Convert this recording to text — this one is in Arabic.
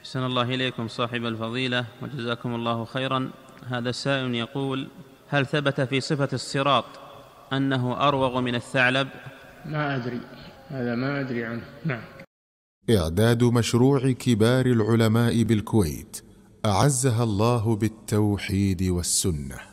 أحسن الله إليكم صاحب الفضيلة وجزاكم الله خيرا هذا السائل يقول هل ثبت في صفة الصراط أنه أروغ من الثعلب ما أدري هذا ما أدري عنه نعم إعداد مشروع كبار العلماء بالكويت أعزها الله بالتوحيد والسنة